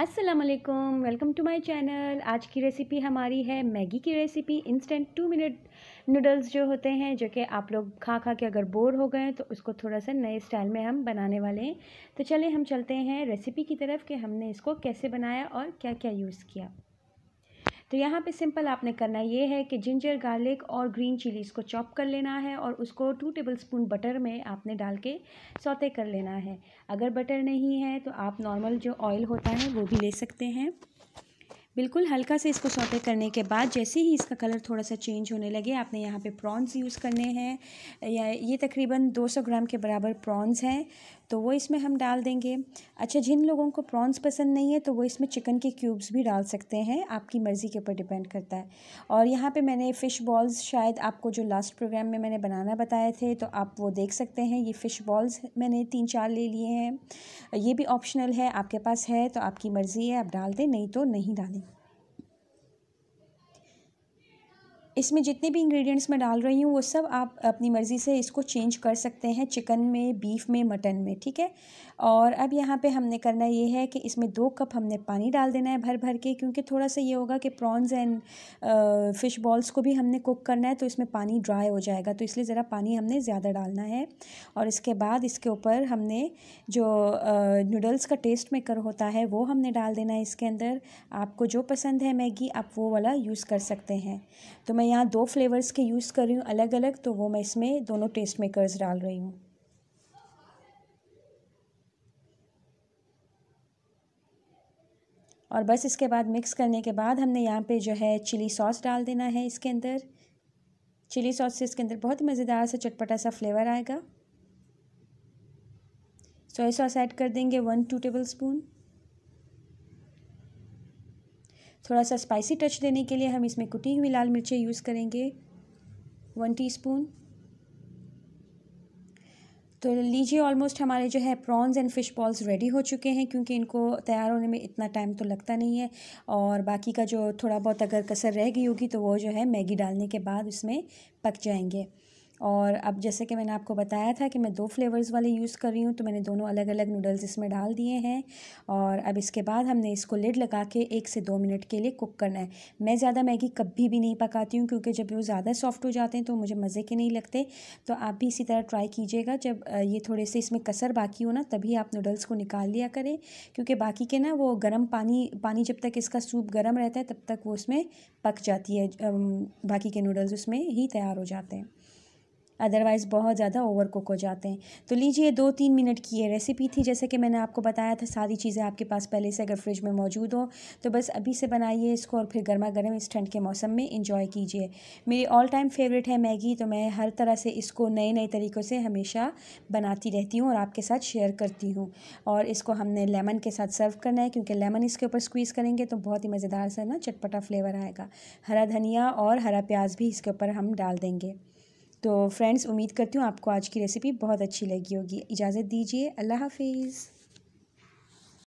असलकम welcome to my channel आज की रेसिपी हमारी है मैगी की recipe instant two minute noodles जो होते हैं जो कि आप लोग खा खा के अगर बोर हो गए तो उसको थोड़ा सा नए स्टाइल में हम बनाने वाले हैं तो चलें हम चलते हैं रेसिपी की तरफ कि हमने इसको कैसे बनाया और क्या क्या यूज़ किया तो यहाँ पे सिंपल आपने करना ये है कि जिंजर गार्लिक और ग्रीन चिलीज़ को चॉप कर लेना है और उसको टू टेबल स्पून बटर में आपने डाल के सौते कर लेना है अगर बटर नहीं है तो आप नॉर्मल जो ऑयल होता है वो भी ले सकते हैं बिल्कुल हल्का से इसको सौटे करने के बाद जैसे ही इसका कलर थोड़ा सा चेंज होने लगे आपने यहाँ पे प्रॉन्स यूज़ करने हैं या ये तकरीबन 200 ग्राम के बराबर प्रॉन्स हैं तो वो इसमें हम डाल देंगे अच्छा जिन लोगों को प्रॉन्स पसंद नहीं है तो वो इसमें चिकन के क्यूब्स भी डाल सकते हैं आपकी मर्ज़ी के ऊपर डिपेंड करता है और यहाँ पर मैंने फ़िश बॉल्स शायद आपको जो लास्ट प्रोग्राम में मैंने बनाना बताए थे तो आप वो देख सकते हैं ये फ़िश बॉल्स मैंने तीन चार ले लिए हैं ये भी ऑप्शनल है आपके पास है तो आपकी मर्ज़ी है आप डाल दें नहीं तो नहीं डालें इसमें जितने भी इंग्रेडिएंट्स मैं डाल रही हूँ वो सब आप अपनी मर्ज़ी से इसको चेंज कर सकते हैं चिकन में बीफ में मटन में ठीक है और अब यहाँ पे हमने करना ये है कि इसमें दो कप हमने पानी डाल देना है भर भर के क्योंकि थोड़ा सा ये होगा कि प्रॉन्स एंड फ़िश बॉल्स को भी हमने कुक करना है तो इसमें पानी ड्राई हो जाएगा तो इसलिए ज़रा पानी हमने ज़्यादा डालना है और इसके बाद इसके ऊपर हमने जो नूडल्स का टेस्ट मेकर होता है वो हमने डाल देना है इसके अंदर आपको जो पसंद है मैगी आप वो वाला यूज़ कर सकते हैं तो मैं यहाँ दो फ्लेवर्स के यूज़ कर रही हूँ अलग अलग तो वो मैं इसमें दोनों टेस्ट मेकर्स डाल रही हूँ और बस इसके बाद मिक्स करने के बाद हमने यहाँ पे जो है चिली सॉस डाल देना है इसके अंदर चिली सॉस से इसके अंदर बहुत ही मज़ेदार सा चटपटा सा फ्लेवर आएगा सोया सॉस ऐड कर देंगे वन टू टेबल स्पून थोड़ा सा स्पाइसी टच देने के लिए हम इसमें कुटी हुई लाल मिर्चें यूज़ करेंगे वन टीस्पून तो लीजिए ऑलमोस्ट हमारे जो है prawns and fish balls ready हो चुके हैं क्योंकि इनको तैयार होने में इतना टाइम तो लगता नहीं है और बाकी का जो थोड़ा बहुत अगर कसर रह गई होगी तो वो जो है मैगी डालने के बाद उसमें पक जाएंगे और अब जैसे कि मैंने आपको बताया था कि मैं दो फ्लेवर्स वाले यूज़ कर रही हूँ तो मैंने दोनों अलग अलग नूडल्स इसमें डाल दिए हैं और अब इसके बाद हमने इसको लिड लगा के एक से दो मिनट के लिए कुक करना है मैं ज़्यादा मैगी कभी भी नहीं पकाती हूँ क्योंकि जब वो ज़्यादा सॉफ्ट हो जाते हैं तो मुझे मज़े के नहीं लगते तो आप भी इसी तरह ट्राई कीजिएगा जब ये थोड़े से इसमें कसर बाकी हो ना तभी आप नूडल्स को निकाल लिया करें क्योंकि बाकी के ना वो गर्म पानी पानी जब तक इसका सूप गर्म रहता है तब तक वो उसमें पक जाती है बाकी के नूडल्स उसमें ही तैयार हो जाते हैं अदरवाइज़ बहुत ज़्यादा ओवर कुक हो जाते हैं तो लीजिए दो तीन मिनट की ये रेसिपी थी जैसे कि मैंने आपको बताया था सारी चीज़ें आपके पास पहले से अगर फ्रिज में मौजूद हो तो बस अभी से बनाइए इसको और फिर गर्मा गर्म इस ठंड के मौसम में इंजॉय कीजिए मेरी ऑल टाइम फेवरेट है मैगी तो मैं हर तरह से इसको नए नए तरीक़ों से हमेशा बनाती रहती हूँ और आपके साथ शेयर करती हूँ और इसको हमने लेमन के साथ सर्व करना है क्योंकि लेमन इसके ऊपर स्क्वीज़ करेंगे तो बहुत ही मज़ेदार सा ना चटपटा फ्लेवर आएगा हरा धनिया और हरा प्याज भी इसके ऊपर हम डाल देंगे तो फ्रेंड्स उम्मीद करती हूँ आपको आज की रेसिपी बहुत अच्छी लगी होगी इजाज़त दीजिए अल्लाह हाफिज़